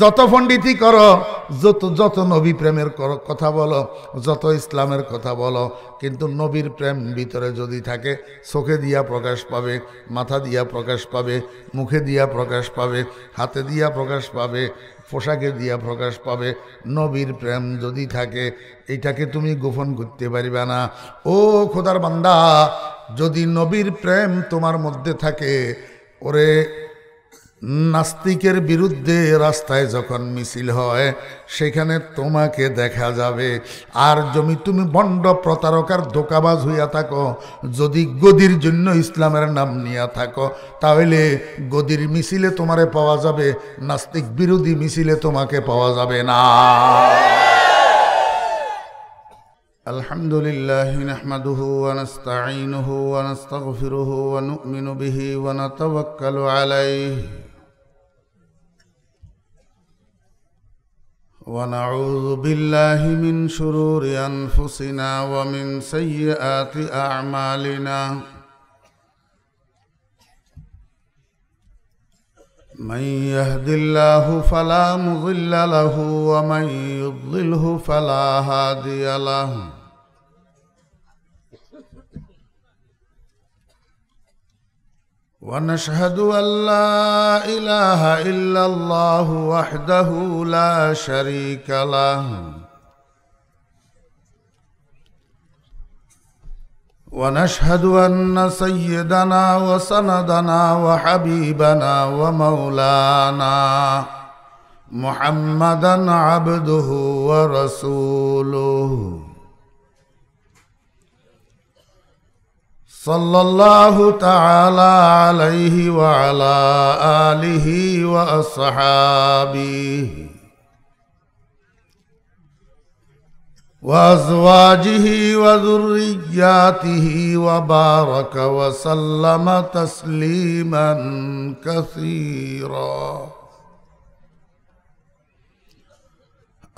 যত পণ্ডিতি করো যত যত নবী প্রেমের কথা বলো যত ইসলামের কথা বলো কিন্তু নবীর প্রেম ভিতরে যদি থাকে চোখে দিয়া প্রকাশ পাবে মাথা দিয়া প্রকাশ পাবে মুখে দিয়া প্রকাশ পাবে হাতে দিয়া প্রকাশ পাবে পোশাকে দিয়া প্রকাশ পাবে নবীর প্রেম যদি থাকে এটাকে তুমি গোপন করতে পারিবে না ও খোদার বান্দা যদি নবীর প্রেম তোমার মধ্যে থাকে ওরে নাস্তিকের বিরুদ্ধে রাস্তায় যখন মিছিল হয় সেখানে তোমাকে দেখা যাবে আর জমি তুমি বন্ড প্রতারকার দোকাবাজ হইয়া থাকো যদি গদির জন্য ইসলামের নাম নিয়া থাকো তাহলে গদির মিছিলে তোমারে পাওয়া যাবে নাস্তিক বিরোধী মিছিলে তোমাকে পাওয়া যাবে না الحمد لله نحمده ونستعينه ونستغفره ونؤمن به ونتوكل عليه ونعوذ بالله من شرور أنفسنا ومن سيئات أعمالنا من يهد الله فلا مضل له ومن يضلله فلا هادي له ونشهد ان لا اله الا الله وحده لا شريك له ونشهد ان سيدنا وسندنا وحبيبنا ومولانا محمدا عبده ورسوله صلى الله تعالى عليه وعلى آله وأصحابه وأزواجه وذرياته وبارك وسلم تسليما كثيرا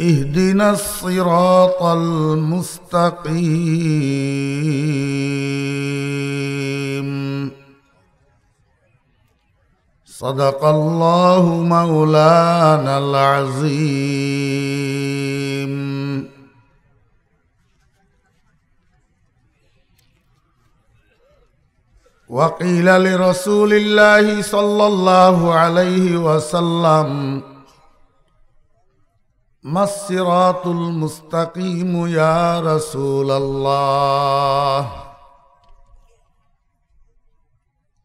اهدنا الصراط المستقيم صدق الله مولانا العظيم وقيل لرسول الله صلى الله عليه وسلم ما الصراط المستقيم يا رسول الله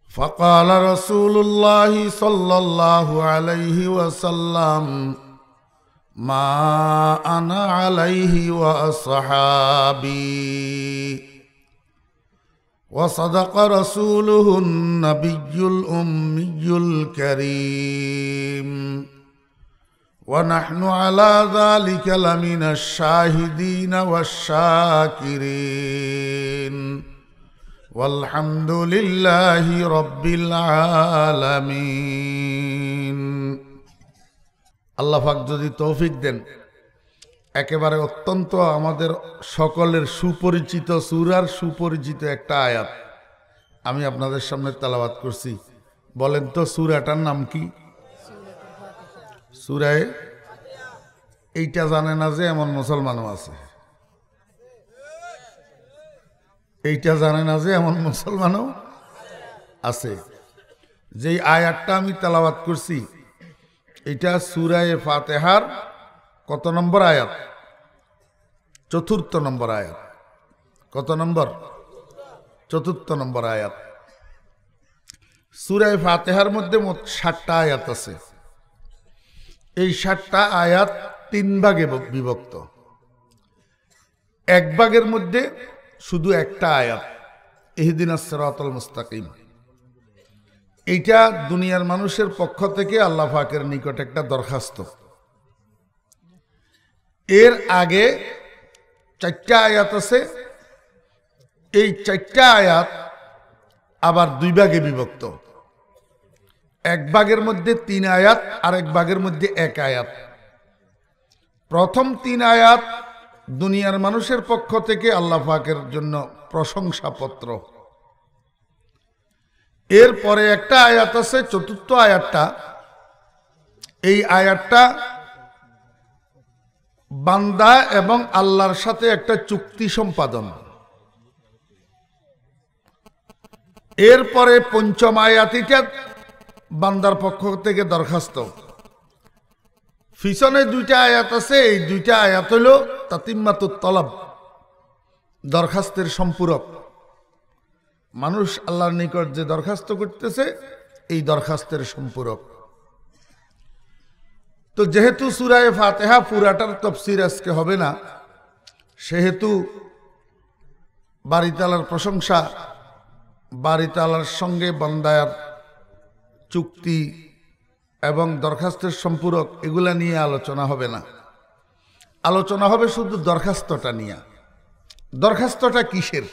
فقال رسول الله صلى الله عليه وسلم ما انا عليه واصحابي وصدق رسوله النبي الامي الكريم ونحن على ذلك لمن الشاهدين والشاكرين والحمد لله رب العالمين আল্লাহ পাক যদি তৌফিক দেন একেবারে অত্যন্ত আমাদের সকলের সুপরিচিত সুরার সুপরিচিত একটা আয়াত আমি আপনাদের সামনে তালাবাদ করছি বলেন তো সুরাটার নাম কি সুরায় এইটা জানে না যে এমন মুসলমানও আছে এইটা জানে না যে এমন মুসলমানও আছে যেই আয়াতটা আমি তালাবাদ করছি এটা সুরায় ফাতেহার কত নম্বর আয়াত চতুর্থ নম্বর আয়াত কত নম্বর চতুর্থ নম্বর আয়াত সুরায় ফাতেহার মধ্যে মোট ষাটটা আয়াত আছে এই সাতটা আয়াত তিন ভাগে বিভক্ত এক ভাগের মধ্যে শুধু একটা আয়াত এহদিন আসরাতল মুস্তাকিম এইটা দুনিয়ার মানুষের পক্ষ থেকে আল্লাহ ফাকের নিকট একটা দরখাস্ত এর আগে চারটা আয়াত আছে এই চারটা আয়াত আবার দুই ভাগে বিভক্ত এক বাঘের মধ্যে তিন আয়াত আর এক বাঘের মধ্যে এক আয়াত প্রথম তিন আয়াত দুনিয়ার মানুষের পক্ষ থেকে আল্লাহ পাকের জন্য প্রশংসাপত্র এরপরে একটা আয়াত আছে চতুর্থ আয়াতটা এই আয়াতটা বান্দা এবং আল্লাহর সাথে একটা চুক্তি সম্পাদন এরপরে পঞ্চম আয়াতিটা বান্দার পক্ষ থেকে দরখাস্ত পিছনে দুইটা আয়াত আছে এই দুইটা আয়াত হইল তাতিম্মাতুর তলব দরখাস্তের সম্পূরক মানুষ আল্লাহর নিকট যে দরখাস্ত করতেছে এই দরখাস্তের সম্পূরক তো যেহেতু সুরায় ফাতেহা পুরাটার তফসির আজকে হবে না সেহেতু বাড়িতালার প্রশংসা বাড়িতালার সঙ্গে বন্দায়ার চুক্তি এবং দরখাস্তের সম্পূরক এগুলা নিয়ে আলোচনা হবে না আলোচনা হবে শুধু দরখাস্তটা নিয়ে দরখাস্তটা কিসের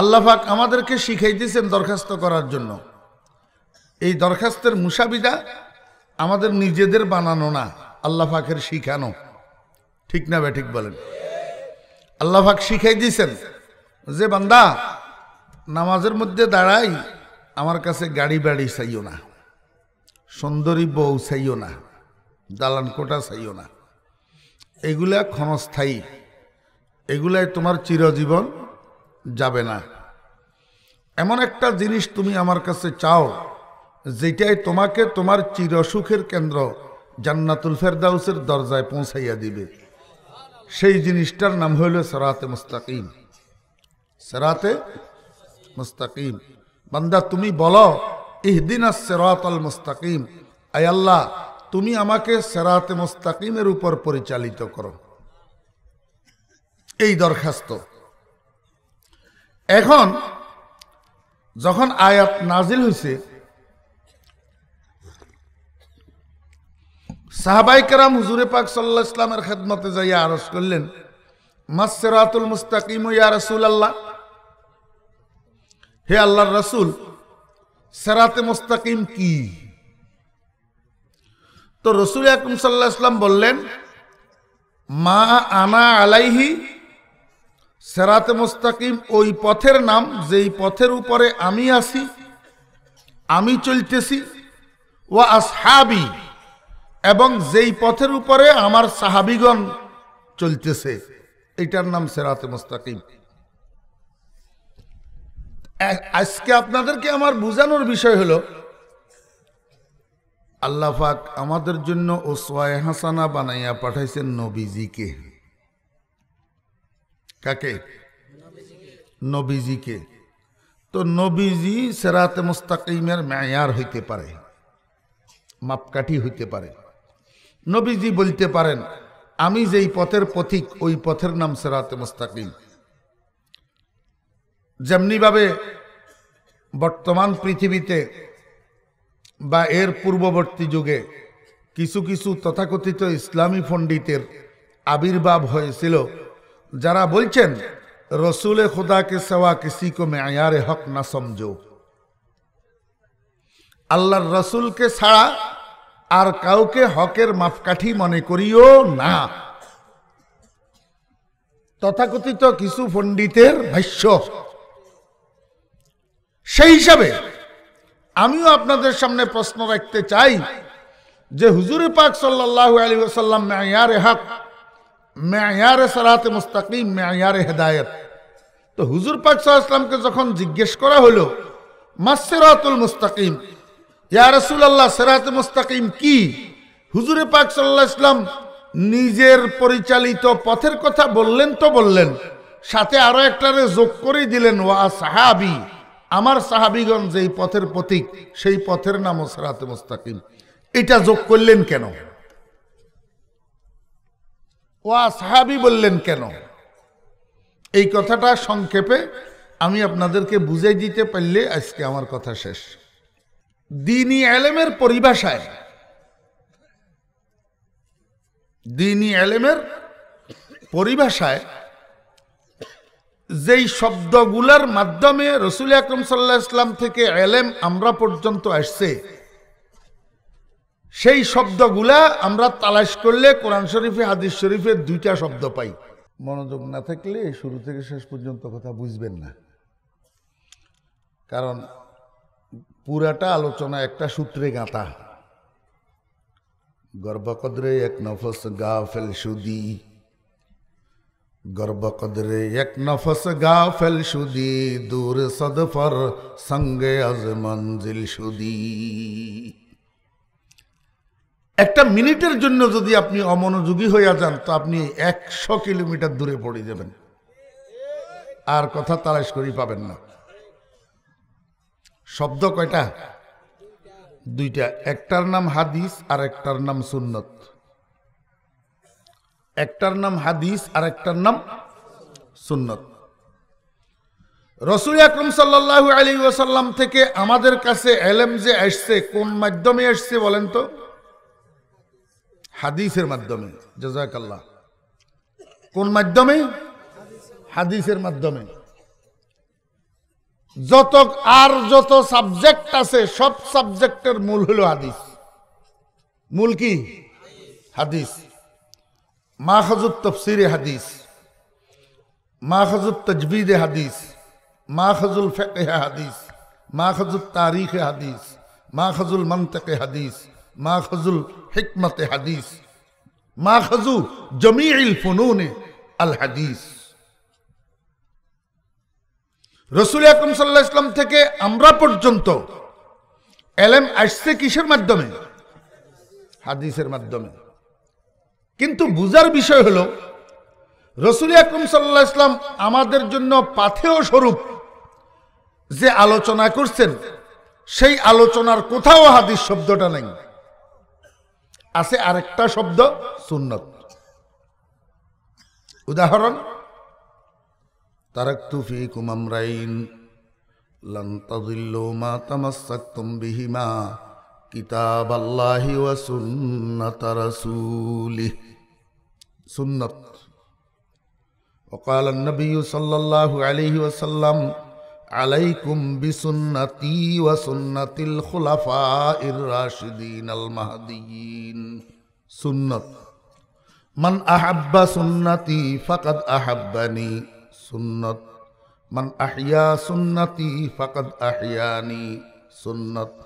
আল্লাহাক আমাদেরকে শিখাই দিয়েছেন দরখাস্ত করার জন্য এই দরখাস্তের মুসাবিদা আমাদের নিজেদের বানানো না আল্লাহাকের শিখানো ঠিক না বে ঠিক বলেন আল্লাহাক শিখাই দিয়েছেন যে বান্দা নামাজের মধ্যে দাঁড়াই আমার কাছে গাড়ি বাড়ি চাইও না সুন্দরী বউ চাইও না দালান কোটা চাইও না এগুলা ক্ষণস্থায়ী এগুলাই তোমার চিরজীবন যাবে না এমন একটা জিনিস তুমি আমার কাছে চাও যেটাই তোমাকে তোমার চিরসুখের কেন্দ্র জান্নাতুল ফেরদাউসের দরজায় পৌঁছাইয়া দিবে সেই জিনিসটার নাম হইল সেরাতে মুস্তাকিম সেরাতে মুস্তাকিম বান্দা তুমি বলো ইহদিন সেরাতল মুস্তাকিম আয়াল্লাহ আল্লাহ তুমি আমাকে সেরাতে মুস্তাকিমের উপর পরিচালিত করো এই দরখাস্ত এখন যখন আয়াত নাজিল হয়েছে সাহাবাইকার হুজুরে পাক সাল্লাহ ইসলামের খেদমতে যাইয়া আরস করলেন মাসেরাতুল মুস্তাকিম ইয়া রসুল আল্লাহ হে আল্লাহর রাসুল সেরাতে মোস্তাকিম কি তো রসুল আকরম সাল্লাহ ইসলাম বললেন মা আনা আলাইহি সেরাতে মোস্তাকিম ওই পথের নাম যেই পথের উপরে আমি আসি আমি চলতেছি ও আসহাবি এবং যেই পথের উপরে আমার সাহাবিগণ চলতেছে এটার নাম সেরাতে মোস্তাকিম আজকে আপনাদেরকে আমার বোঝানোর বিষয় হলো আল্লাহ আমাদের জন্য ওসওয়ায় হাসানা বানাইয়া পাঠাইছেন নবীজিকে কাকে নবীজিকে তো নবীজি সেরাতে মুস্তাকিমের মেয়ার হইতে পারে মাপকাঠি হইতে পারে নবীজি বলতে পারেন আমি যেই পথের পথিক ওই পথের নাম সেরাতে মোস্তাকিম যেমনিভাবে বর্তমান পৃথিবীতে বা এর পূর্ববর্তী যুগে কিছু কিছু তথাকথিত ইসলামী পণ্ডিতের আবির্ভাব হয়েছিল যারা বলছেন রসুল খোদাকে সেওয়া কিসি কমে আয়ারে হক না সমঝো আল্লাহর রসুলকে ছাড়া আর কাউকে হকের মাপকাঠি মনে করিও না তথাকথিত কিছু পণ্ডিতের ভাষ্য সেই হিসাবে আমিও আপনাদের সামনে প্রশ্ন রাখতে চাই যে হুজুরে পাক সাল্লাহ আলী ওসাল্লাম মেয়ারে হক মেয়ারে সালাতে মুস্তাকিম মেয়ারে হেদায়ত তো হুজুর পাক সাল্লাহামকে যখন জিজ্ঞেস করা হলো মাসেরাতুল মুস্তাকিম ইয়া রসুল্লাহ সেরাতে মুস্তাকিম কি হুজুরে পাক সাল্লাহ ইসলাম নিজের পরিচালিত পথের কথা বললেন তো বললেন সাথে আরো একটারে যোগ করে দিলেন ওয়া সাহাবি আমার সাহাবিগণ যেই পথের প্রতীক সেই পথের নাম সেরাতে মুস্তাকিম এটা যোগ করলেন কেন ওয়া সাহাবি বললেন কেন এই কথাটা সংক্ষেপে আমি আপনাদেরকে বুঝাই দিতে পারলে আজকে আমার কথা শেষ দিনী এলেমের পরিভাষায় দিনী এলেমের পরিভাষায় যেই শব্দগুলার মাধ্যমে রসুল আকরম সাল্লাহ ইসলাম থেকে এলেম আমরা পর্যন্ত আসছে সেই শব্দগুলা আমরা তালাশ করলে কোরআন শরীফে হাদিস শরীফে দুইটা শব্দ পাই মনোযোগ না থাকলে শুরু থেকে শেষ পর্যন্ত কথা বুঝবেন না কারণ পুরাটা আলোচনা একটা সূত্রে গাঁথা গর্বকদ্রে এক নফস ফেল সুদী গর্বকদরে এক নফস ফেল সুদি দূর সদফর সঙ্গে আজ মঞ্জিল সুদি একটা মিনিটের জন্য যদি আপনি অমনোযোগী হইয়া যান তো আপনি একশো কিলোমিটার দূরে পড়ে যাবেন আর কথা তালাশ করি পাবেন না শব্দ কয়টা দুইটা একটার নাম হাদিস আর একটার নাম সুন্নত একটার নাম হাদিস আর একটার নাম সুন্নত রসুল আকরম সাল্লাহ আলী ওয়াসাল্লাম থেকে আমাদের কাছে এলেম যে আসছে কোন মাধ্যমে আসছে বলেন তো হাদিসের মাধ্যমে জজাকাল্লাহ কোন মাধ্যমে হাদিসের মাধ্যমে যত আর যত সাবজেক্ট আছে সব সাবজেক্টের মূল হলো হাদিস মূল কি হাদিস মাহজুব তফসির হাদিস মাহজুব তজবিদ হাদিস মাহজুল ফেকে হাদিস মাহজুব তারিখ হাদিস মাহজুল মন্তকে হাদিস মাহজুল হিকমত হাদিস মাহজু জমিল ফনুন আল হাদিস রসুল আকরম সাল্লাহ ইসলাম থেকে আমরা পর্যন্ত এলেম আসছে কিসের মাধ্যমে হাদিসের মাধ্যমে কিন্তু বুজার বিষয় হলো রসুল আকরম সাল্লাহ ইসলাম আমাদের জন্য পাথেয় স্বরূপ যে আলোচনা করছেন সেই আলোচনার কোথাও হাদিস শব্দটা নেই আছে আরেকটা শব্দ সুন্নত উদাহরণ তারাক তুফি কুমামরাইন লন্তিল্লো মা বিহিমা كتاب الله وسنة رسوله سنة وقال النبي صلى الله عليه وسلم عليكم بسنتي وسنة الخلفاء الراشدين المهديين سنة من أحب سنتي فقد أحبني سنة من أحيا سنتي فقد أحياني سنة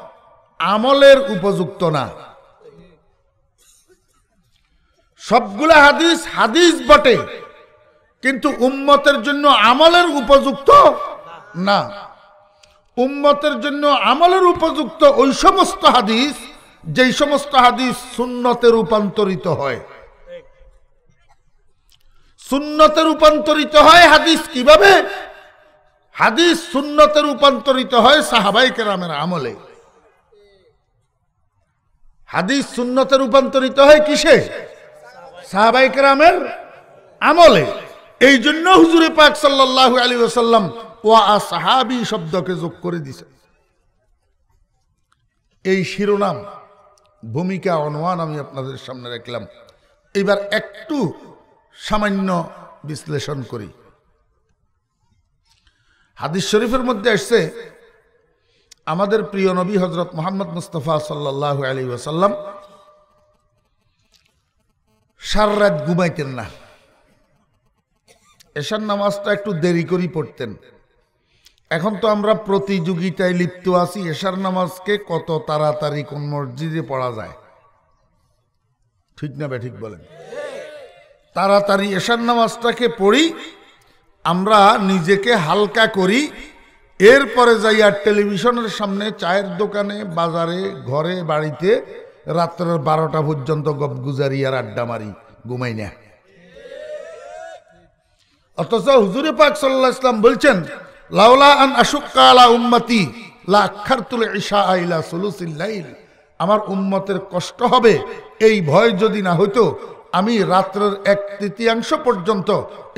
আমলের উপযুক্ত না সবগুলা হাদিস হাদিস বটে কিন্তু উম্মতের জন্য আমলের উপযুক্ত না উম্মতের জন্য আমলের উপযুক্ত ওই সমস্ত হাদিস যেই সমস্ত হাদিস সুন্নতে রূপান্তরিত হয় সুন্নতে রূপান্তরিত হয় হাদিস কিভাবে হাদিস সুন্নতে রূপান্তরিত হয় সাহাবাই কেরামের আমলে হাদিস সুন্নতে রূপান্তরিত হয় কিসে সাহাবাইকরামের আমলে এই জন্য হুজুরে পাক সাল্লাহ আলী ওসাল্লাম ওয়া সাহাবি শব্দকে যোগ করে দিছে এই শিরোনাম ভূমিকা অনুমান আমি আপনাদের সামনে রাখলাম এবার একটু সামান্য বিশ্লেষণ করি হাদিস শরীফের মধ্যে আসছে আমাদের প্রিয় নবী হজরত মোহাম্মদ মুস্তফা সাল্লাহ আলী ওয়াসাল্লাম সার রাত ঘুমাইতেন না এশার নামাজটা একটু দেরি করেই পড়তেন এখন তো আমরা প্রতিযোগিতায় লিপ্ত আছি এশার নামাজকে কত তাড়াতাড়ি কোন মসজিদে পড়া যায় ঠিক না ঠিক বলেন তাড়াতাড়ি এশার নামাজটাকে পড়ি আমরা নিজেকে হালকা করি এরপরে যাইয়া টেলিভিশনের সামনে চায়ের দোকানে বাজারে ঘরে বাড়িতে রাত্রের বারোটা পর্যন্ত গপগুজারি আর আড্ডা মারি ঘুমাই না অথচ হুজুরে পাক সাল্লাহ ইসলাম বলছেন লাউলা আন আশুক্কা আলা উম্মতি তুলে ঈশা আইলা সুলুসিল্লাইল আমার উম্মতের কষ্ট হবে এই ভয় যদি না হইতো আমি রাত্রের এক তৃতীয়াংশ পর্যন্ত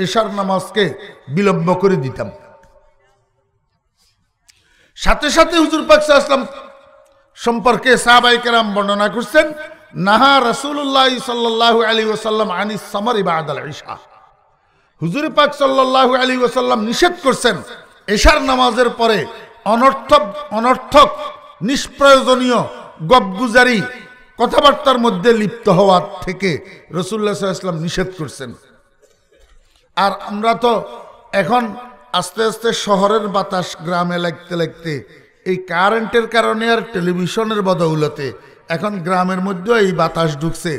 এশার নামাজকে বিলম্ব করে দিতাম সাথে সাথে হুজুর পাক আসলাম সম্পর্কে সাহবাইকেরাম বর্ণনা করছেন নাহা রসুল্লাহ সাল্লাহ আলী ওসাল্লাম আনি সামর ইবাদ ঈশা হুজুর পাক সাল্লাহ আলী ওসাল্লাম নিষেধ করছেন এশার নামাজের পরে অনর্থক অনর্থক নিষ্প্রয়োজনীয় গবগুজারি কথাবার্তার মধ্যে লিপ্ত হওয়ার থেকে রসুল্লাহ সাল্লাম নিষেধ করছেন আর আমরা তো এখন আস্তে আস্তে শহরের বাতাস গ্রামে লাগতে লাগতে এই কারেন্টের কারণে আর টেলিভিশনের বদৌলতে এখন গ্রামের মধ্যে এই বাতাস ঢুকছে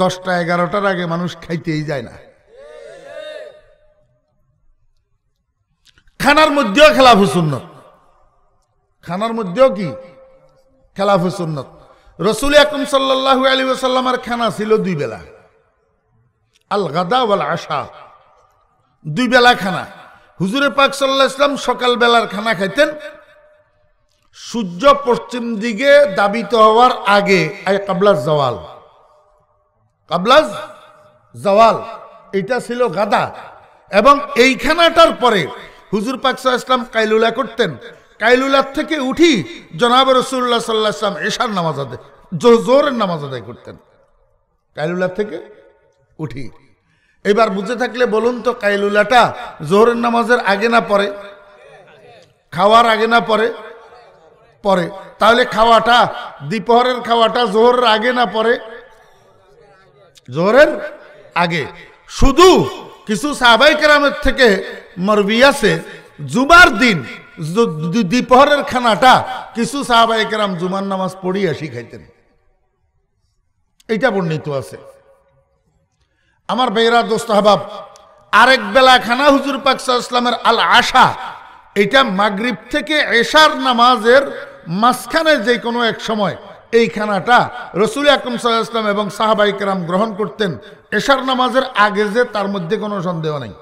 দশটা এগারোটার আগে মানুষ খাইতেই যায় না খানার মধ্যেও খেলাফ সুন্নত খানার মধ্যেও কি খেলাফ সুন্নত রসুল আকম সাল্লাহ আলী ওসাল্লামার খানা ছিল দুই বেলা আল গাদা আশা দুই বেলা খানা হুজুরে পাক সাল্লাহাম সকাল সকালবেলার খানা খাইতেন সূর্য পশ্চিম দিকে দাবিত হওয়ার আগে কাবলাস জওয়াল কাবলাস জওয়াল এটা ছিল গাদা এবং এই খানাটার পরে হুজুর পাক সাল্লাহাম কাইলুলা করতেন কাইলুলার থেকে উঠি জনাব রসুল্লাহ সাল্লাহ এশার নামাজ আদায় জোরের নামাজ আদায় করতেন কাইলুলার থেকে উঠি এবার বুঝে থাকলে বলুন তো কাইলুলাটা জোহরের নামাজের আগে না পরে খাওয়ার আগে না পরে পরে তাহলে খাওয়াটা দ্বিপহরের খাওয়াটা জোহরের আগে না পরে জোহরের আগে শুধু কিছু সাহাবাই কেরামের থেকে আছে জুমার দিন দ্বিপহরের খানাটা কিছু সাহাবাই কেরাম জুমার নামাজ পড়িয়া শিখাইতেন এটা বর্ণিত আছে আমার বেহরা দোস্ত হাবাব আরেক বেলা খানা হুজুর পাকসা ইসলামের আল আশা এটা মাগরিব থেকে এশার নামাজের মাঝখানে যে কোনো এক সময় এই খানাটা রসুল আকম সাল্লাহাম এবং সাহাবাই কেরাম গ্রহণ করতেন এশার নামাজের আগে যে তার মধ্যে কোনো সন্দেহ নেই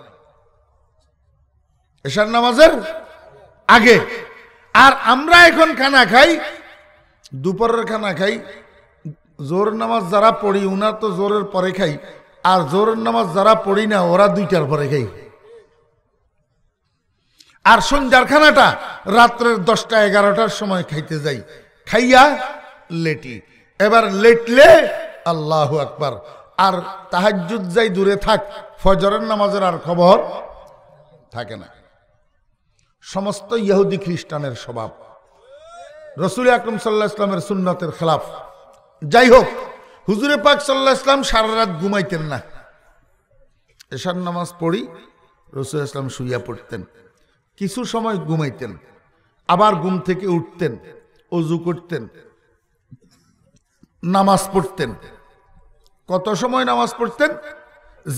এশার নামাজের আগে আর আমরা এখন খানা খাই দুপুরের খানা খাই জোর নামাজ যারা পড়ি উনার তো জোরের পরে খাই আর জোরের নামাজ যারা পড়ি না ওরা দুইটার পরে গেই আর সন্ধ্যার খানাটা রাত্রের দশটা এগারোটার সময় খাইতে যাই খাইয়া লেটি এবার লেটলে আল্লাহ আকবার আর তাহাজুদ যাই দূরে থাক ফজরের নামাজের আর খবর থাকে না সমস্ত ইহুদি খ্রিস্টানের স্বভাব রসুল আকরম সাল্লাহ ইসলামের সুন্নতের খেলাফ যাই হোক হুজুরে পাক সাল্লাহ ইসলাম সারা রাত ঘুমাইতেন না এশার নামাজ পড়ি রসুল ইসলাম শুইয়া পড়তেন কিছু সময় ঘুমাইতেন আবার ঘুম থেকে উঠতেন অজু করতেন নামাজ পড়তেন কত সময় নামাজ পড়তেন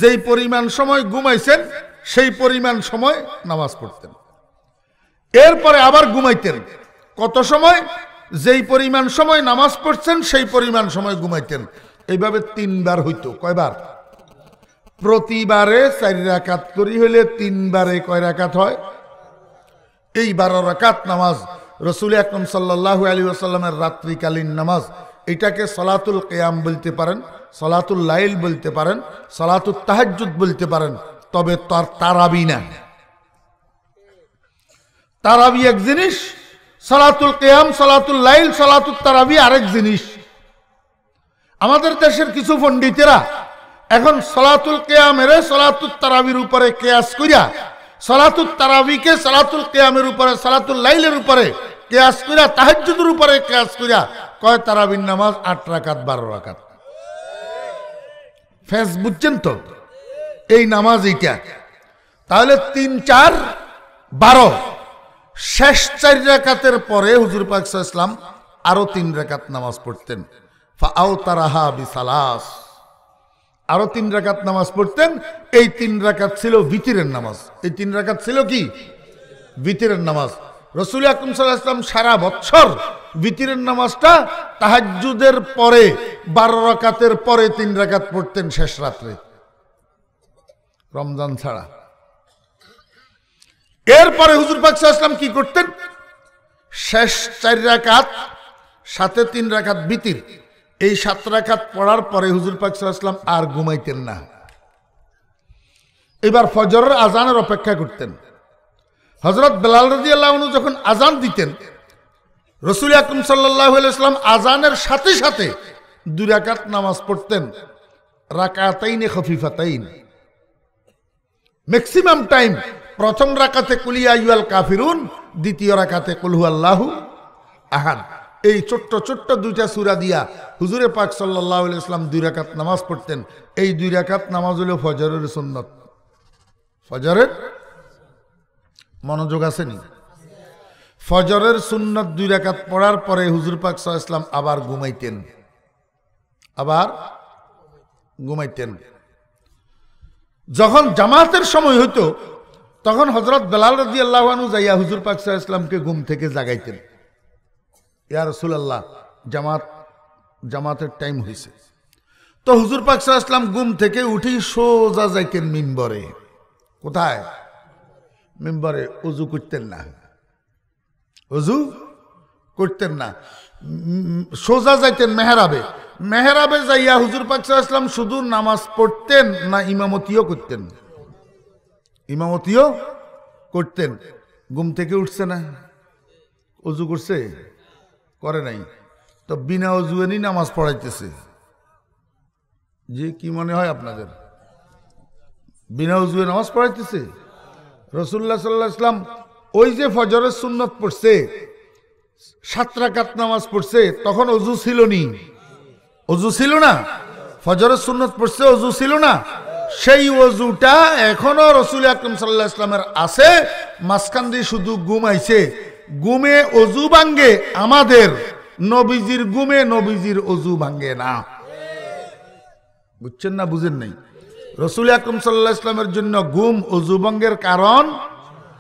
যেই পরিমাণ সময় ঘুমাইছেন সেই পরিমাণ সময় নামাজ পড়তেন এরপরে আবার ঘুমাইতেন কত সময় যেই পরিমাণ সময় নামাজ পড়ছেন সেই পরিমাণ সময় ঘুমাইতেন এইভাবে তিনবার হইতো কয়বার প্রতিবারে চারি রাকাত করি হইলে তিনবারে কয় রাকাত হয় এই বারো রাকাত নামাজ রসুল আকরম সাল্লাহ আলী আসাল্লামের রাত্রিকালীন নামাজ এটাকে সলাতুল কেয়াম বলতে পারেন সলাতুল লাইল বলতে পারেন সলাতুল তাহাজুদ বলতে পারেন তবে তার তারাবি না তারাবি এক জিনিস সালাতুল কেয়াম সালাতুল লাইল সলাতুল তারাবি আরেক জিনিস আমাদের দেশের কিছু পণ্ডিতেরা এখন সলাতুল কেয়ামের সলাতুল তারাবির উপরে কেয়াস করিয়া সলাতুল তারাবিকে সলাতুল কেয়ামের উপরে সলাতুল লাইলের উপরে কেয়াস করিয়া তাহাজুদের উপরে কেয়াস করিয়া কয় তারাবির নামাজ আট রাকাত বারো রাকাত ফেস বুঝছেন তো এই নামাজ এইটা তাহলে তিন চার বারো শেষ চার রেখাতের পরে হুজুর পাকসা ইসলাম আরও তিন রেখাত নামাজ পড়তেন ফাও তারাহা আরও তিন রাকাত নামাজ পড়তেন এই তিন রাকাত ছিল ভিতিরের নামাজ এই তিন রাকাত ছিল কি ভিতিরের নামাজ রসুল আকরম সাল্লাহাম সারা বছর ভিতিরের নামাজটা তাহাজুদের পরে বারো রাকাতের পরে তিন রাকাত পড়তেন শেষ রাত্রে রমজান ছাড়া এরপরে হুজুর পাকসা আসলাম কি করতেন শেষ চার রাখাত সাথে তিন রাখাত বিতির এই সাত রাখাত পড়ার পরে হুজুর পাকসা আসলাম আর ঘুমাইতেন না এবার ফজরের আজানের অপেক্ষা করতেন হজরত বেলাল রাজি আল্লাহ যখন আজান দিতেন রসুল আকুম সাল্লাহ আজানের সাথে সাথে রাকাত নামাজ পড়তেন রাকাতাইনে খফিফাতাইন ম্যাক্সিমাম টাইম প্রথম রাকাতে কুলিয়া ইউয়াল কাফিরুন দ্বিতীয় রাকাতে কুলহু আল্লাহু আহান এই ছোট্ট ছোট্ট দুইটা সুরা দিয়া হুজুরে পাক সাল্লাহ ইসলাম দুই রাকাত নামাজ পড়তেন এই দুই রাকাত নামাজ হল ফজরের সুন্নত ফজরের মনোযোগ আসেনি ফজরের সুন্নত দুই রাকাত পড়ার পরে হুজুর পাক ইসলাম আবার ঘুমাইতেন আবার ঘুমাইতেন যখন জামাতের সময় হইতো তখন হজরত বেলাল রাজি আল্লাহানু যাইয়া হুজুর পাক ইসলামকে ঘুম থেকে জাগাইতেন ইয়া আল্লাহ জামাত জামাতের টাইম হয়েছে তো হুজুর পাক ইসলাম ঘুম থেকে উঠি সোজা যাইতেন মিম্বরে কোথায় মিম্বরে উজু করতেন না উজু করতেন না সোজা যাইতেন মেহরাবে মেহরাবে যাইয়া হুজুর পাক ইসলাম শুধু নামাজ পড়তেন না ইমামতিও করতেন না ইমামতিও করতেন ঘুম থেকে উঠছে না অজু করছে করে নাই তো বিনা অজুয়েনি নামাজ পড়াইতেছে যে কি মনে হয় আপনাদের বিনা উজুয়ে নামাজ পড়াইতেছে রসুল্লাহ সাল্লাহ ইসলাম ওই যে ফজরের সুন্নত পড়ছে সাতরা কাত নামাজ পড়ছে তখন অজু ছিল নি অজু ছিল না ফজরের সুন্নত পড়ছে অজু ছিল না সেই অজুটা এখনো রসুল আকরম সাল্লা ইসলামের আছে মাঝখান দিয়ে শুধু ঘুমাইছে গুমে অজু ভাঙ্গে আমাদের নবীজির গুমে নবীজির অজু ভাঙ্গে না বুঝছেন না বুঝেন নাই রসুল আকরম সাল্লাহ ইসলামের জন্য গুম অজু ভঙ্গের কারণ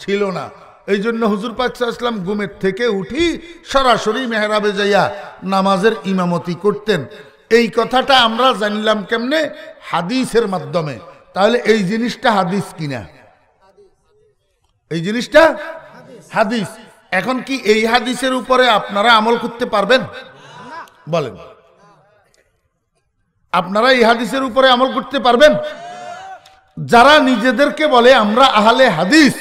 ছিল না এই জন্য হুজুর পাকসাল্লাম গুমের থেকে উঠি সরাসরি মেহরাবে যাইয়া নামাজের ইমামতি করতেন এই কথাটা আমরা জানলাম কেমনে হাদিসের মাধ্যমে তাহলে এই জিনিসটা হাদিস কিনা এই জিনিসটা হাদিস এখন কি এই হাদিসের উপরে আপনারা আমল করতে পারবেন বলেন আপনারা এই হাদিসের উপরে আমল করতে পারবেন যারা নিজেদেরকে বলে আমরা আহলে হাদিস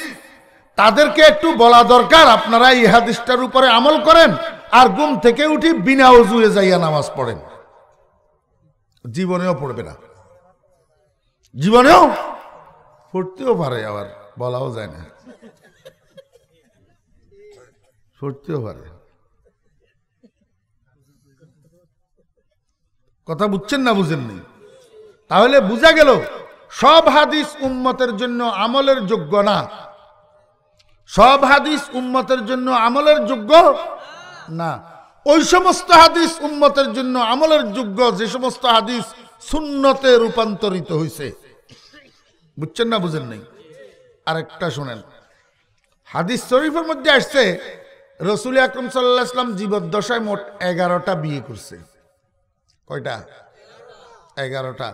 তাদেরকে একটু বলা দরকার আপনারা এই হাদিসটার উপরে আমল করেন আর গুম থেকে উঠি বিনা অজুয়ে যাইয়া নামাজ পড়েন জীবনেও পড়বে না জীবনেও পড়তেও পারে আবার বলাও যায় না পড়তেও পারে কথা বুঝছেন না বুঝেননি তাহলে বোঝা গেল সব হাদিস উন্মতের জন্য আমলের যোগ্য না সব হাদিস উন্মতের জন্য আমলের যোগ্য না ওই সমস্ত হাদিস উন্মতের জন্য আমলের যোগ্য যে সমস্ত হাদিস সুন্নতে রূপান্তরিত হয়েছে বুঝছেন না বুঝেন নাই আরেকটা শোনেন হাদিস শরীফের মধ্যে আসছে রসুল আকরম সাল্লাহ ইসলাম জীবদ্দশায় মোট এগারোটা বিয়ে করছে কয়টা এগারোটা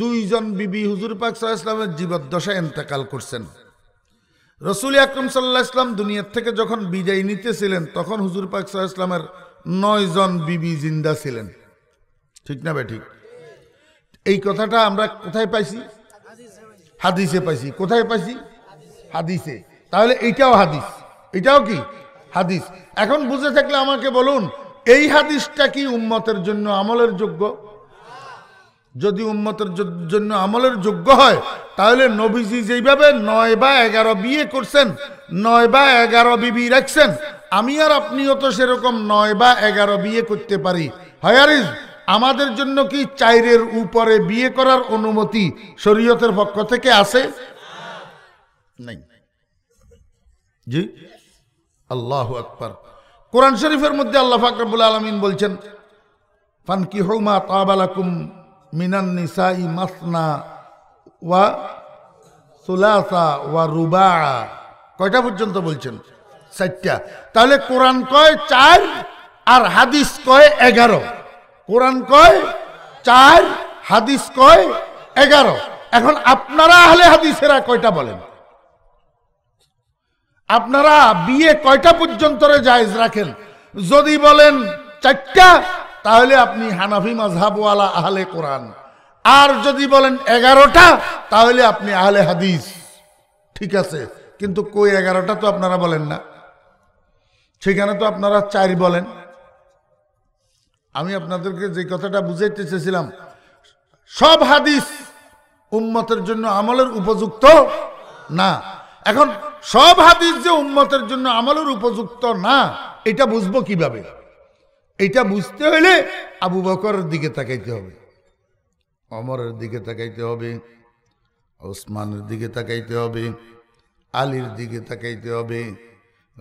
দুইজন বিবি হুজুর পাক সাল্লাহামের জীবদ্দশায় এন্তেকাল করছেন রসুল আকরম সাল্লাহ ইসলাম দুনিয়ার থেকে যখন বিদায় নিতেছিলেন তখন হুজুর পাক সাল্লাহ ইসলামের নয়জন বিবি জিন্দা ছিলেন ঠিক না ঠিক এই কথাটা আমরা কোথায় পাইছি হাদিসে পাইছি কোথায় পাইছি হাদিসে তাহলে এইটাও হাদিস এটাও কি হাদিস এখন বুঝে থাকলে আমাকে বলুন এই হাদিসটা কি উম্মতের জন্য আমলের যোগ্য যদি উম্মতের জন্য আমলের যোগ্য হয় তাহলে নবীজি যেইভাবে নয় বা এগারো বিয়ে করছেন নয় বা এগারো বিবি রাখছেন আমি আর আপনিও তো সেরকম নয় বা এগারো বিয়ে করতে পারি হায়ারিজ আমাদের জন্য কি চাইরের উপরে বিয়ে করার অনুমতি শরীয়তের পক্ষ থেকে আছে নাই জি আল্লাহ আকবর কোরআন শরীফের মধ্যে আল্লাহ ফাকরবুল আলমিন বলছেন ফানকি হৌমা তাবালাকুম মিনান নিসাই মাসনা ওয়া সুলাসা ওয়া রুবা কয়টা পর্যন্ত বলছেন চারটা তাহলে কোরআন কয় চার আর হাদিস কয় এগারো কোরআন কয় চার হাদিস কয় এগারো এখন আপনারা আহলে হাদিসেরা কয়টা বলেন আপনারা বিয়ে কয়টা পর্যন্ত জায়েজ রাখেন যদি বলেন চারটা তাহলে আপনি হানাফি মাজহাবওয়ালা আহলে কোরআন আর যদি বলেন এগারোটা তাহলে আপনি আহলে হাদিস ঠিক আছে কিন্তু কই এগারোটা তো আপনারা বলেন না সেখানে তো আপনারা চার বলেন আমি আপনাদেরকে যে কথাটা বুঝাইতে চেয়েছিলাম সব হাদিস উম্মতের জন্য আমলের উপযুক্ত না এখন সব হাদিস যে উম্মতের জন্য আমলের উপযুক্ত না এটা বুঝবো কিভাবে এটা বুঝতে হলে আবু বকরের দিকে তাকাইতে হবে অমরের দিকে তাকাইতে হবে ওসমানের দিকে তাকাইতে হবে আলীর দিকে তাকাইতে হবে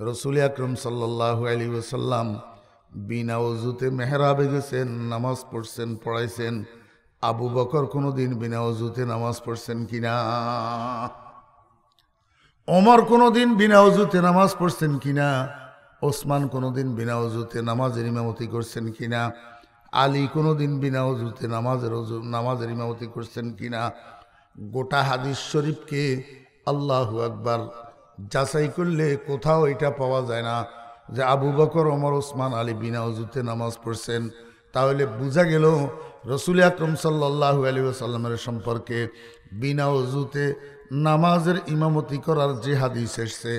রসুল আকরম সাল্লাহ আলী ওসাল্লাম বিনা অজুতে মেহরাবে গেছেন নামাজ পড়ছেন পড়াইছেন আবু বকর কোনোদিন বিনা অজুতে নামাজ পড়ছেন কিনা অমর কোনোদিন বিনা অজুতে নামাজ পড়ছেন কিনা ওসমান কোনোদিন বিনা অজুতে নামাজের ইমামতি করছেন কিনা আলী কোনোদিন বিনা অজুতে নামাজের অজু নামাজের ইমামতি করছেন কিনা গোটা হাদিস শরীফকে আল্লাহ আকবার যাচাই করলে কোথাও এটা পাওয়া যায় না যে আবু বকর ওমর ওসমান আলী বিনা অজুতে নামাজ পড়ছেন তাহলে বোঝা গেল রসুল আকরম সাল্লাহ আলী সাল্লামের সম্পর্কে বিনা অজুতে নামাজের ইমামতি করার যে হাদিস এসছে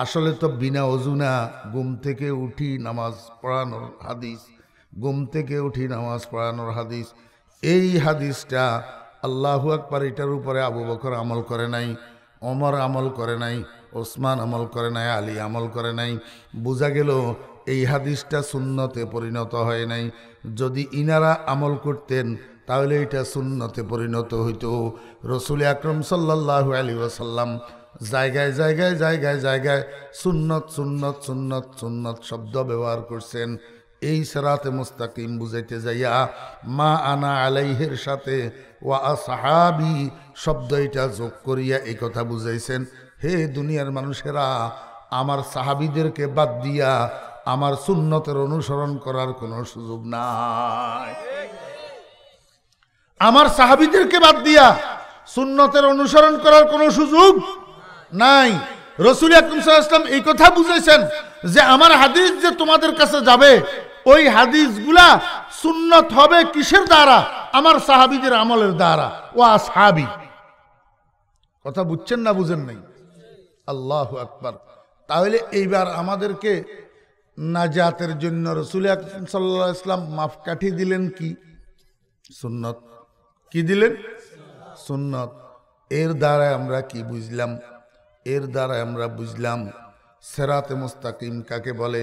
আসলে তো বিনা অজুনা গুম থেকে উঠি নামাজ পড়ানোর হাদিস গুম থেকে উঠি নামাজ পড়ানোর হাদিস এই হাদিসটা আল্লাহু আকবর এটার উপরে আবু বকর আমল করে নাই অমর আমল করে নাই ওসমান আমল করে নাই আলী আমল করে নাই বোঝা গেল এই হাদিসটা শূন্যতে পরিণত হয় নাই যদি ইনারা আমল করতেন তাহলে এটা শূন্যতে পরিণত হইত রসুল আকরম সাল্লাহ আলী ওসাল্লাম জায়গায় জায়গায় জায়গায় জায়গায় সুন্নত সুন্নত সুন্নত সুন্নত শব্দ ব্যবহার করছেন এই সেরাতে মুস্তাকিম বুঝাইতে যাইয়া মা আনা আলাইহের সাথে ওয়া সাহাবি শব্দ এটা যোগ করিয়া এই কথা বুঝাইছেন হে দুনিয়ার মানুষেরা আমার সাহাবিদেরকে বাদ দিয়া আমার সুন্নতের অনুসরণ করার কোনো সুযোগ নাই আমার সাহাবিদেরকে বাদ দিয়া সুন্নতের অনুসরণ করার কোনো সুযোগ নাই রসুল আকরম সাল্লাম এই কথা বুঝেছেন যে আমার হাদিস যে তোমাদের কাছে যাবে ওই হাদিসগুলা সুন্নত হবে কিসের দ্বারা আমার সাহাবিদের আমলের দ্বারা ও সাহাবি কথা বুঝছেন না বুঝেন নাই আল্লাহ আকবার তাহলে এইবার আমাদেরকে নাজাতের জন্য রসুল আকরম সাল্লাহ ইসলাম মাফকাঠি দিলেন কি সুন্নত কি দিলেন সুন্নত এর দ্বারা আমরা কি বুঝলাম এর দ্বারা আমরা বুঝলাম সেরাতে মুস্তাকিম কাকে বলে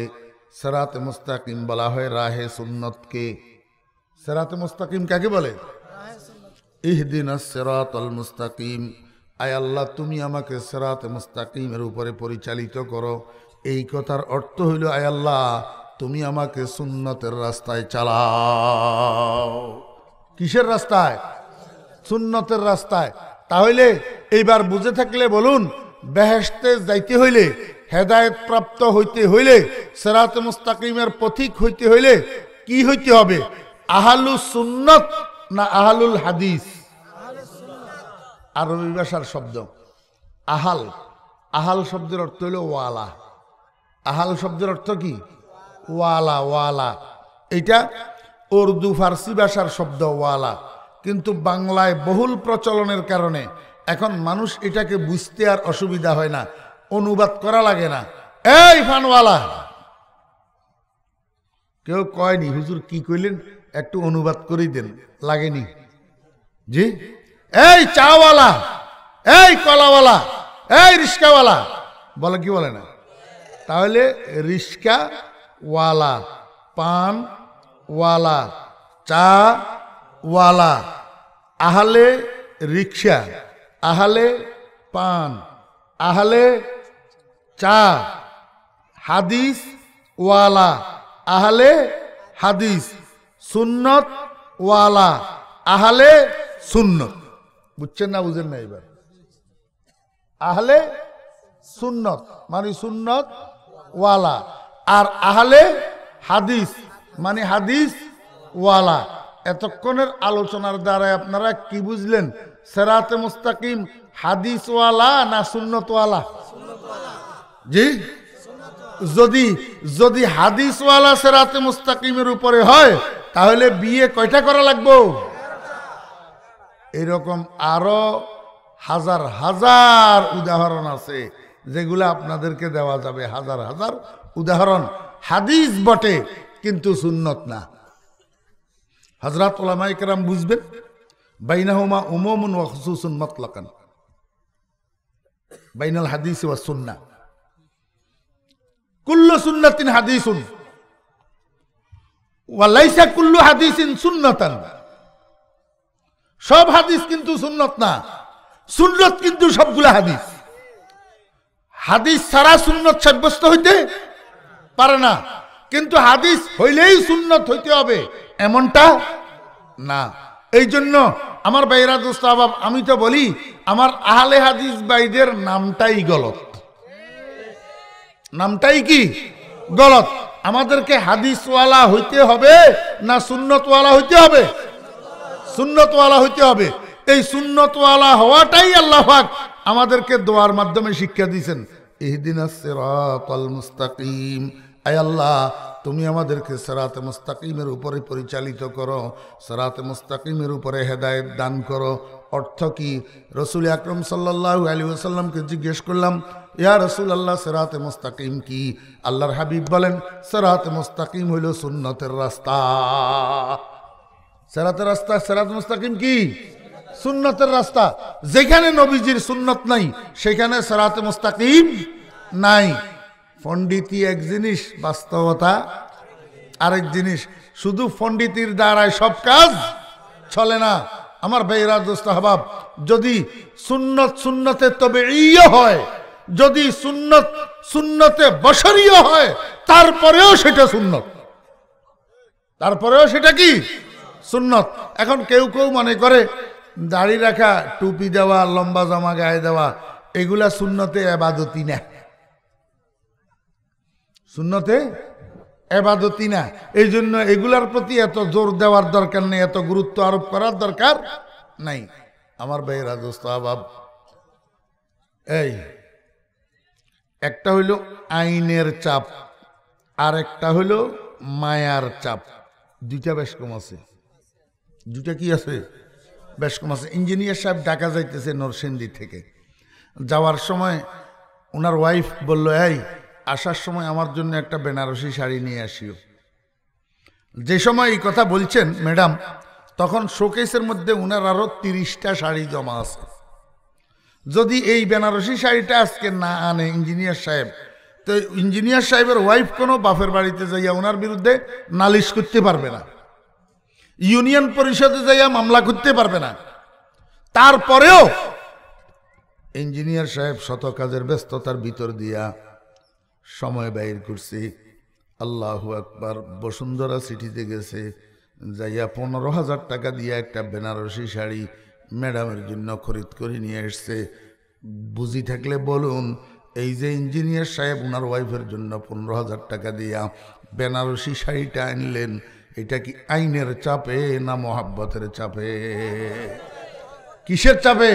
সেরাতে মুস্তাকিম বলা হয় রাহে সুন্নতকে সেরাতে মুস্তাকিম কাকে বলে ইহদিন সেরাতল মুস্তাকিম আয় আল্লাহ তুমি আমাকে সেরাতে মুস্তাকিমের উপরে পরিচালিত করো এই কথার অর্থ হইল আয় আল্লাহ তুমি আমাকে সুন্নতের রাস্তায় চালাও কিসের রাস্তায় সুন্নতের রাস্তায় তাহলে এইবার বুঝে থাকলে বলুন বেহেস্তে যাইতে হইলে হেদায়ত প্রাপ্ত হইতে হইলে সেরাত মুস্তাকিমের পথিক হইতে হইলে কি হইতে হবে আহালুল সুন্নত না আহালুল হাদিস আরবি ভাষার শব্দ আহাল আহাল শব্দের অর্থ হইল ওয়ালা আহাল শব্দের অর্থ কি ওয়ালা ওয়ালা এটা উর্দু ফার্সি ভাষার শব্দ ওয়ালা কিন্তু বাংলায় বহুল প্রচলনের কারণে এখন মানুষ এটাকে বুঝতে আর অসুবিধা হয় না অনুবাদ করা লাগে না এই ফানওয়ালা কেউ কয়নি হুজুর কি কইলেন একটু অনুবাদ করে দেন লাগেনি জি এই চাওয়ালা এই কলাওয়ালা এই রিস্কাওয়ালা বলে কি বলে না তাহলে রিস্কা ওয়ালা পান ওয়ালা চা ওয়ালা আহলে রিক্সা আহালে পান আহালে চা হাদিস ওয়ালা আহালে হাদিস সুন্নত ওয়ালা আহালে সুন্নত বুঝছেন না বুঝেন না এবার আহলে সুন্নত মানে সুন্নত ওয়ালা আর আহলে হাদিস মানে হাদিস ওয়ালা এতক্ষণের আলোচনার দ্বারা আপনারা কি বুঝলেন সেরাতে মুস্তাকিম হাদিসওয়ালা না সুন্নতওয়ালা জি যদি যদি হাদিসওয়ালা সেরাতে মুস্তাকিমের উপরে হয় তাহলে বিয়ে কয়টা করা লাগবো এরকম আরো হাজার হাজার উদাহরণ আছে যেগুলো আপনাদেরকে দেওয়া যাবে হাজার হাজার উদাহরণ হাদিস বটে কিন্তু সুন্নত না হজরত ওলামাইকেরাম বুঝবেন বাইনাহুমা উমুমুন ওয়া খুসুসুন মতলাকান বাইনাল হাদিস ওয়া সুন্না কুল্লু সুন্নাতিন হাদিসুন ওয়া লাইসা কুল্লু হাদিসিন সুন্নাতান সব হাদিস কিন্তু সুন্নত না সুন্নত কিন্তু সবগুলা হাদিস হাদিস ছাড়া সুন্নত সাব্যস্ত হইতে পারে না কিন্তু হাদিস হইলেই সুন্নত হইতে হবে এমনটা না এই জন্য আমার বাইরা দোস্ত আবাব আমি তো বলি আমার আহলে হাদিস বাইদের নামটাই গলত নামটাই কি গলত আমাদেরকে হাদিসওয়ালা হইতে হবে না সুন্নতওয়ালা হইতে হবে সুন্নতওয়ালা হইতে হবে এই সুন্নতওয়ালা হওয়াটাই আল্লাহ আমাদেরকে দোয়ার মাধ্যমে শিক্ষা দিয়েছেন ইহদিন মুস্তাকিম আয় আল্লাহ তুমি আমাদেরকে সেরাতে মুস্তাকিমের উপরে পরিচালিত করো সেরাতে মুস্তাকিমের উপরে হেদায়ত দান করো অর্থ কি রসুল আকরম সাল্লাহ আলী ওসাল্লামকে জিজ্ঞেস করলাম ইয়া রসুল আল্লাহ সেরাতে মুস্তাকিম কি আল্লাহর হাবিব বলেন সেরাতে মুস্তাকিম হইল সুন্নতের রাস্তা সেরাতের রাস্তা সেরাত মুস্তাকিম কি সুন্নতের রাস্তা যেখানে নবীজির সুন্নত নাই সেখানে সেরাতে মোস্তাকিম নাই ফন্ডিতি এক জিনিস বাস্তবতা আরেক জিনিস শুধু ফন্ডিতির দ্বারায় সব কাজ চলে না আমার ভাইরা দোস্ত যদি সুন্নত সুন্নতে তবে ইয়ে হয় যদি সুন্নত সুন্নতে বসরীয় হয় তারপরেও সেটা সুন্নত তারপরেও সেটা কি সুন্নত এখন কেউ কেউ মনে করে দাড়ি রাখা টুপি দেওয়া লম্বা জামা গায়ে দেওয়া এগুলা সুন্নতে আবাদতি না সুন্নতে এবাদতি না এই জন্য এগুলার প্রতি এত জোর দেওয়ার দরকার নেই এত গুরুত্ব আরোপ করার দরকার নাই আমার ভাই রাজস্তাবাব এই একটা হইল আইনের চাপ আর একটা হইল মায়ার চাপ দুইটা বেশ কম আছে দুইটা কি আছে বেশ কম আছে ইঞ্জিনিয়ার সাহেব ডাকা যাইতেছে নরসিংদী থেকে যাওয়ার সময় ওনার ওয়াইফ বলল এই আসার সময় আমার জন্য একটা বেনারসি শাড়ি নিয়ে আসিও যে সময় এই কথা বলছেন ম্যাডাম তখন শোকেসের মধ্যে উনার আরও তিরিশটা শাড়ি জমা আছে যদি এই বেনারসি শাড়িটা আজকে না আনে ইঞ্জিনিয়ার সাহেব তো ইঞ্জিনিয়ার সাহেবের ওয়াইফ কোনো বাপের বাড়িতে যাইয়া ওনার বিরুদ্ধে নালিশ করতে পারবে না ইউনিয়ন পরিষদে যাইয়া মামলা করতে পারবে না তারপরেও ইঞ্জিনিয়ার সাহেব শত কাজের ব্যস্ততার ভিতর দিয়া সময় ব্যয় করছি আল্লাহ একবার বসুন্ধরা সিটিতে গেছে যাইয়া পনেরো হাজার টাকা দিয়ে একটা বেনারসি শাড়ি ম্যাডামের জন্য খরিদ করে নিয়ে এসছে বুঝি থাকলে বলুন এই যে ইঞ্জিনিয়ার সাহেব ওনার ওয়াইফের জন্য পনেরো হাজার টাকা দিয়া বেনারসি শাড়িটা আনলেন এটা কি আইনের চাপে না মহাব্বতের চাপে কিসের চাপে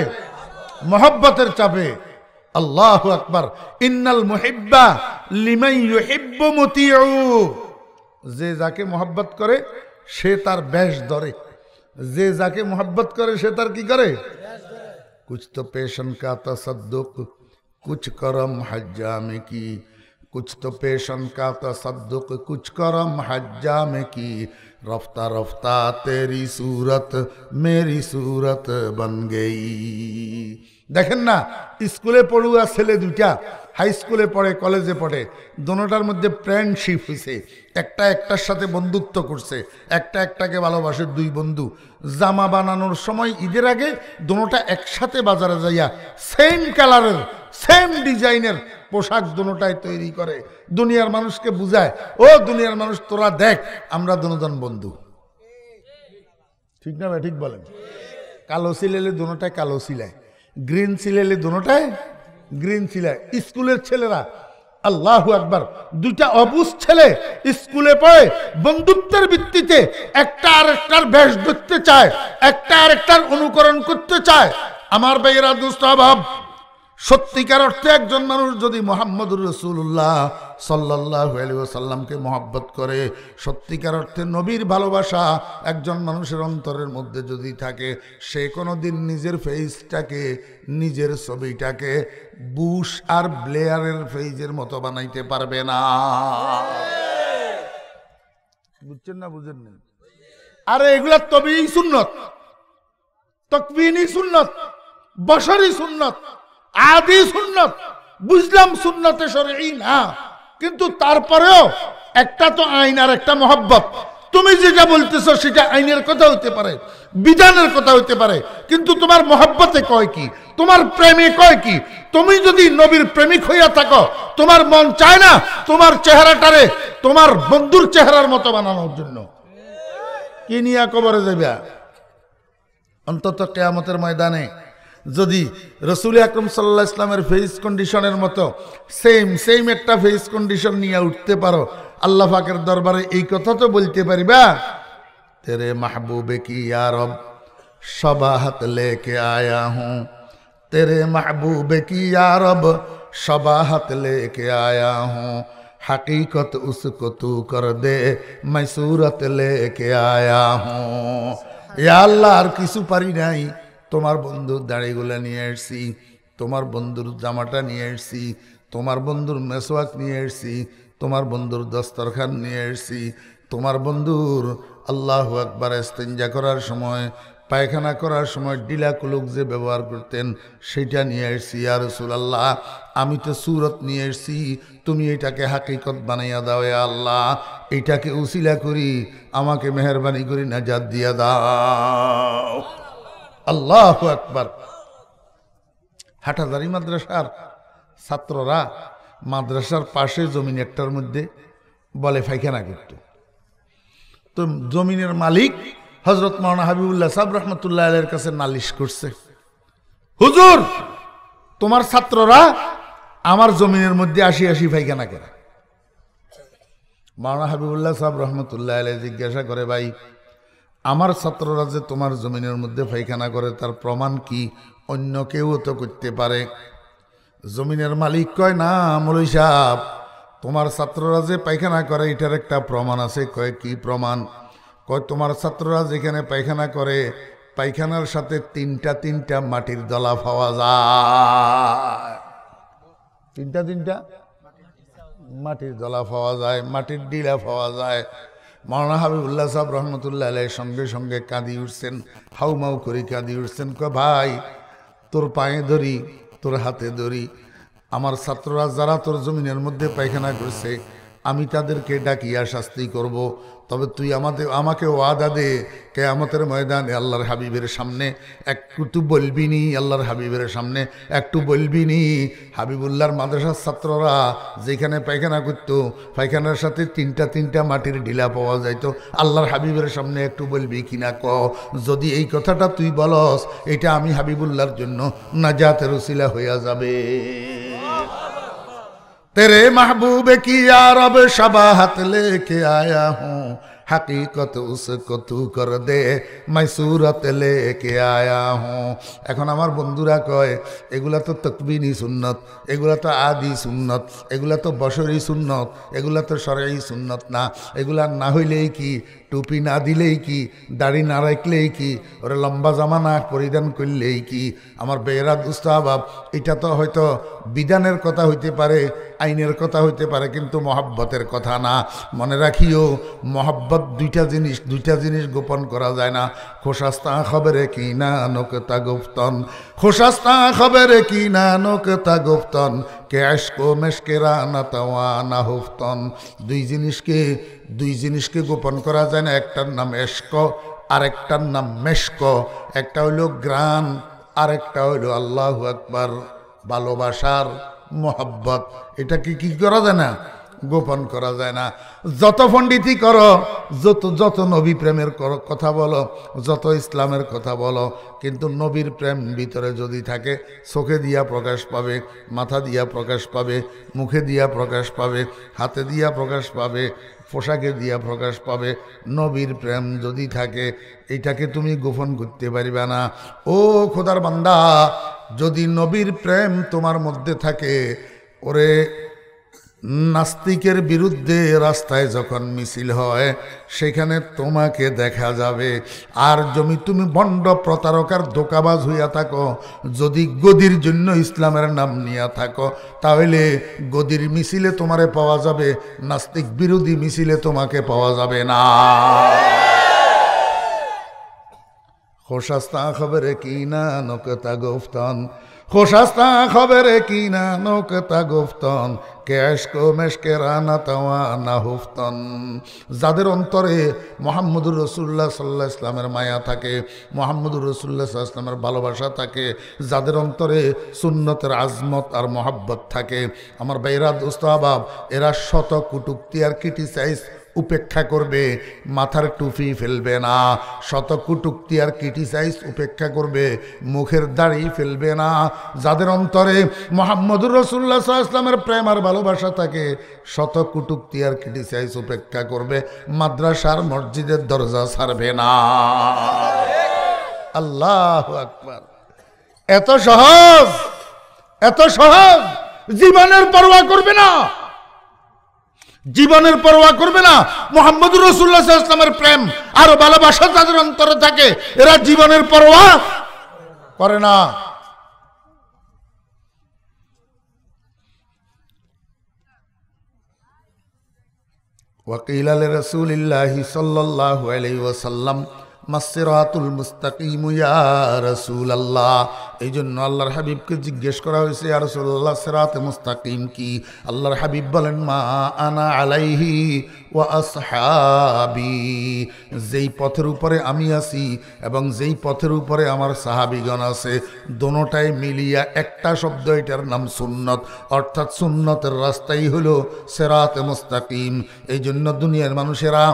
মহাব্বতের চাপে আল্লাহ আকবর ইন্নাল মহিব্বা লিমাই ইউহিব্ব মতিউ যে যাকে মোহাব্বত করে সে তার ব্যাস ধরে যে যাকে मोहब्बत करे शे तार की करे कुछ तो पेशन का तसदुक कुछ करम हज्जा में की कुछ तो पेशन का तसदुक कुछ करम हज्जा में की रफ्ता रफ्ता तेरी सूरत मेरी सूरत बन गई দেখেন না স্কুলে পড়ুয়া ছেলে দুইটা হাই স্কুলে পড়ে কলেজে পড়ে দোনোটার মধ্যে ফ্রেন্ডশিপ হয়েছে একটা একটার সাথে বন্ধুত্ব করছে একটা একটাকে ভালোবাসে দুই বন্ধু জামা বানানোর সময় ঈদের আগে দোনোটা একসাথে বাজারে যাইয়া সেম কালারের সেম ডিজাইনের পোশাক দোনোটায় তৈরি করে দুনিয়ার মানুষকে বুঝায় ও দুনিয়ার মানুষ তোরা দেখ আমরা দুজন বন্ধু ঠিক না ভাই ঠিক বলেন কালো সিলাইলে দোনোটায় কালো সিলাই গ্রিন সিলেলে দুটায় গ্রিন ছিল স্কুলের ছেলেরা আল্লাহ একবার দুইটা অবুজ ছেলে স্কুলে পড়ে বন্ধুত্বের ভিত্তিতে একটা আরেকটার বেশ ধরতে চায় একটা আরেকটার অনুকরণ করতে চায় আমার ভাইয়েরা দুষ্ট অভাব সত্যিকার অর্থে একজন মানুষ যদি মোহাম্মদুর রসুল্লাহ সাল্লাহ আলিয়াসাল্লামকে মহাব্বত করে সত্যিকার অর্থে নবীর ভালোবাসা একজন মানুষের অন্তরের মধ্যে যদি থাকে সে কোনো দিন নিজের ফেইসটাকে নিজের ছবিটাকে বুশ আর ব্লেয়ারের ফেইজের মতো বানাইতে পারবে না বুঝছেন না বুঝেন না আরে এগুলা তবে সুন্নত তকবিনী সুন্নত বসরি সুন্নত আদি সুন্নত বুঝলাম সুন্নতে সরি না কিন্তু তারপরেও একটা তো আইন আর একটা মহব্বত তুমি যেটা বলতেছ সেটা আইনের কথা হতে পারে বিধানের কথা হতে পারে কিন্তু তোমার মহব্বতে কয় কি তোমার প্রেমে কয় কি তুমি যদি নবীর প্রেমিক হইয়া থাকো তোমার মন চায় না তোমার চেহারাটারে তোমার বন্ধুর চেহারার মতো বানানোর জন্য কি নিয়ে কবরে দেবে অন্তত কেয়ামতের ময়দানে যদি রসুল আকরম সাল্লাহ ইসলামের ফেস কন্ডিশনের মতো সেম সেম একটা ফেস কন্ডিশন নিয়ে উঠতে পারো আল্লাহ ফাকের দরবারে এই কথা তো বলতে পারিবা তেরে মাহবুবে কি আরব সবাহাত লেকে আয়া হুঁ তেরে মাহবুবে কি আরব সবাহাত লেকে আয়া হুঁ হাকিকত উসকো তু কর দে মাইসুরত লেকে আয়া হুঁ আল্লাহ আর কিছু পারি নাই তোমার বন্ধুর দাড়িগুলা নিয়ে এসছি তোমার বন্ধুর জামাটা নিয়ে এসছি তোমার বন্ধুর মেসওয়াক নিয়ে এসছি তোমার বন্ধুর দস্তরখান নিয়ে এসছি তোমার বন্ধুর আল্লাহ আকবার ইস্তেঞ্জা করার সময় পায়খানা করার সময় ডিলা কুলুক যে ব্যবহার করতেন সেটা নিয়ে এসছি আর আল্লাহ আমি তো সুরত নিয়ে এসছি তুমি এটাকে হাকিকত বানাইয়া দাও আল্লাহ এটাকে উসিলা করি আমাকে মেহরবানি করি না দিয়া দাও আল্লাহ আকবার হাটাদারি মাদ্রাসার ছাত্ররা মাদ্রাসার পাশে জমিন একটার মধ্যে বলে ফাইখানা করত তো জমিনের মালিক হজরত মাওনা হাবিবুল্লাহ সাহ রহমতুল্লাহ আলের কাছে নালিশ করছে হুজুর তোমার ছাত্ররা আমার জমিনের মধ্যে আসি আসি ফাইখানা কেনা মাওনা হাবিবুল্লাহ সাহ রহমতুল্লাহ আলহ জিজ্ঞাসা করে ভাই আমার ছাত্ররা যে তোমার জমিনের মধ্যে পায়খানা করে তার প্রমাণ কি অন্য কেউ তো করতে পারে জমিনের মালিক কয় না মলুই সাহ তোমার ছাত্ররা যে পায়খানা করে এটার একটা প্রমাণ আছে কয় কি প্রমাণ কয় তোমার ছাত্ররা যেখানে পায়খানা করে পায়খানার সাথে তিনটা তিনটা মাটির দলা পাওয়া যায় তিনটা তিনটা মাটির দলা পাওয়া যায় মাটির ডিলা পাওয়া যায় মৌলানা হাবিবুল্লাহ সাহেব রহমতুল্লাহ আলের সঙ্গে সঙ্গে কাঁদি উঠছেন হাউমাউ করে কাঁদি উঠছেন ক ভাই তোর পায়ে ধরি তোর হাতে ধরি আমার ছাত্ররা যারা তোর জমিনের মধ্যে পায়খানা করছে আমি তাদেরকে ডাকিয়া শাস্তি করব। তবে তুই আমাদের আমাকে ওয়াদা দে আমাদের ময়দানে আল্লাহর হাবিবের সামনে একটু তুই বলবি নি আল্লাহর হাবিবের সামনে একটু বলবি নি হাবিবুল্লাহর মাদ্রাসার ছাত্ররা যেখানে পায়খানা করত পায়খানার সাথে তিনটা তিনটা মাটির ঢিলা পাওয়া যাইতো আল্লাহর হাবিবের সামনে একটু বলবি কিনা ক যদি এই কথাটা তুই বলস এটা আমি হাবিবুল্লাহর জন্য নাজাতের উসিলা হইয়া যাবে तेरे महबूब की यारब शबाहत लेके आया हूँ হাকিকত উসকো তু কর দে মাইসুরতে লেকে আয়া হুঁ এখন আমার বন্ধুরা কয় এগুলা তো তকবিনী সুন্নত এগুলা তো আদি সুন্নত এগুলা তো বসরি সুন্নত এগুলা তো সরাই সুন্নত না এগুলা না হইলেই কি টুপি না দিলেই কি দাড়ি না রাখলেই কি ওরা লম্বা জামা না পরিধান করলেই কি আমার বেয়েরা দুস্তাহাব এটা তো হয়তো বিধানের কথা হইতে পারে আইনের কথা হইতে পারে কিন্তু মহাব্বতের কথা না মনে রাখিও মহাব্বত মহব্বত দুইটা জিনিস দুইটা জিনিস গোপন করা যায় না খোসাস্তা খবরে কি না নোকতা গোপ্তন খোসাস্তা খবরে কি না নোকতা গোপ্তন ক্যাশ কো মেশকেরা না তাওয়া না হুফতন দুই জিনিসকে দুই জিনিসকে গোপন করা যায় না একটার নাম এশক আরেকটার নাম মেশক একটা হইল গ্রান আরেকটা হইল আল্লাহ আকবার ভালোবাসার মহব্বত এটা কি করা যায় না গোপন করা যায় না যত পণ্ডিতই করো যত যত নবী প্রেমের কথা বলো যত ইসলামের কথা বলো কিন্তু নবীর প্রেম ভিতরে যদি থাকে চোখে দিয়া প্রকাশ পাবে মাথা দিয়া প্রকাশ পাবে মুখে দিয়া প্রকাশ পাবে হাতে দিয়া প্রকাশ পাবে পোশাকে দিয়া প্রকাশ পাবে নবীর প্রেম যদি থাকে এটাকে তুমি গোপন করতে পারিবে না ও খোদার বান্দা যদি নবীর প্রেম তোমার মধ্যে থাকে ওরে নাস্তিকের বিরুদ্ধে রাস্তায় যখন মিছিল হয় সেখানে তোমাকে দেখা যাবে আর জমি তুমি বন্ড প্রতারকার ধোকাবাজ হইয়া থাকো যদি গদির জন্য ইসলামের নাম নিয়া থাকো তাহলে গদির মিছিলে তোমারে পাওয়া যাবে নাস্তিক বিরোধী মিছিলে তোমাকে পাওয়া যাবে না খোসাস্তা খবরে কি না নকতা گفتن خوشستا خبر کینا نوکتا گفتن কে আশক মেশকেরা না তাওয়া না হুফতন যাদের অন্তরে মোহাম্মদুর রসুল্লাহ সাল্লাহ ইসলামের মায়া থাকে মোহাম্মদুর রসুল্লাহ সাল্লাহ ইসলামের ভালোবাসা থাকে যাদের অন্তরে সুন্নতের আজমত আর মহাব্বত থাকে আমার বেরাদ উস্তাবাব এরা শত কুটুক্তি আর ক্রিটিসাইজ উপেক্ষা করবে মাথার টুপি ফেলবে না শত আর ক্রিটিসাইজ উপেক্ষা করবে মুখের দাড়ি ফেলবে না যাদের অন্তরে মোহাম্মদুর রসুল্লা ইসলামের প্রেম আর ভালোবাসা থাকে শত আর ক্রিটিসাইজ উপেক্ষা করবে মাদ্রাসার মসজিদের দরজা ছাড়বে না আল্লাহ আকবর এত সহজ এত সহজ জীবনের পরোয়া করবে না জীবনের পরোয়া করবে না মোহাম্মদ রসুল্লাহ ইসলামের প্রেম আরো ভালোবাসা তাদের অন্তরে থাকে এরা জীবনের পরোয়া করে না وقيل لرسول الله صلى الله عليه وسلم المستقيم يا رسول الله এই জন্য আল্লাহর হাবিবকে জিজ্ঞেস করা হয়েছে আর সোল্লা সেরাতে মুস্তাকিম কি আল্লাহর হাবিব বলেন মা আনা আলাইহি ও আসহাবি যেই পথের উপরে আমি আছি এবং যেই পথের উপরে আমার সাহাবিগণ আছে দোনোটাই মিলিয়া একটা শব্দ এটার নাম সুন্নত অর্থাৎ সুন্নতের রাস্তাই হলো সেরাতে মুস্তাকিম এই জন্য দুনিয়ার মানুষেরা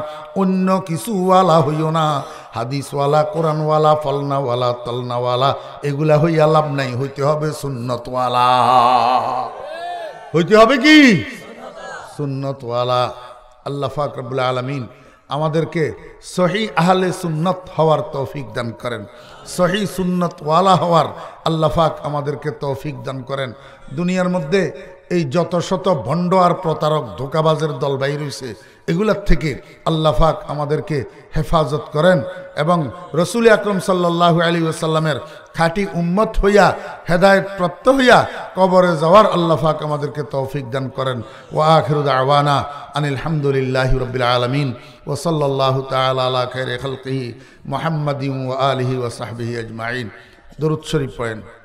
অন্য কিছুওয়ালা হইও না হাদিসওয়ালা কোরআনওয়ালা ফলনাওয়ালা তলনাওয়ালা এগুলা হইয়া হইয়া লাভ নাই হইতে হবে সুন্নতওয়ালা হইতে হবে কি সুন্নতওয়ালা আল্লাহ ফাকরবুল আলমিন আমাদেরকে সহি আহলে সুন্নত হওয়ার তৌফিক দান করেন সহি সুন্নতওয়ালা হওয়ার আল্লাহ ফাক আমাদেরকে তৌফিক দান করেন দুনিয়ার মধ্যে এই যত শত ভণ্ড আর প্রতারক ধোকাবাজের দল বাই রয়েছে এগুলার থেকে আল্লাফাক আমাদেরকে হেফাজত করেন এবং রসুল আকরম সাল্লাহ আলী ওসাল্লামের খাঁটি উম্মত হইয়া হেদায়ত প্রাপ্ত হইয়া কবরে যাওয়ার আল্লাফাক আমাদেরকে তৌফিক দান করেন ও আখরুদ আওয়ানা আনিল রবিল আলমিন ও সাল্লাহ তালা খের খলকি মোহাম্মদ আলহি ও সাহবিহি আজমাইন দরুৎসরি পয়েন্ট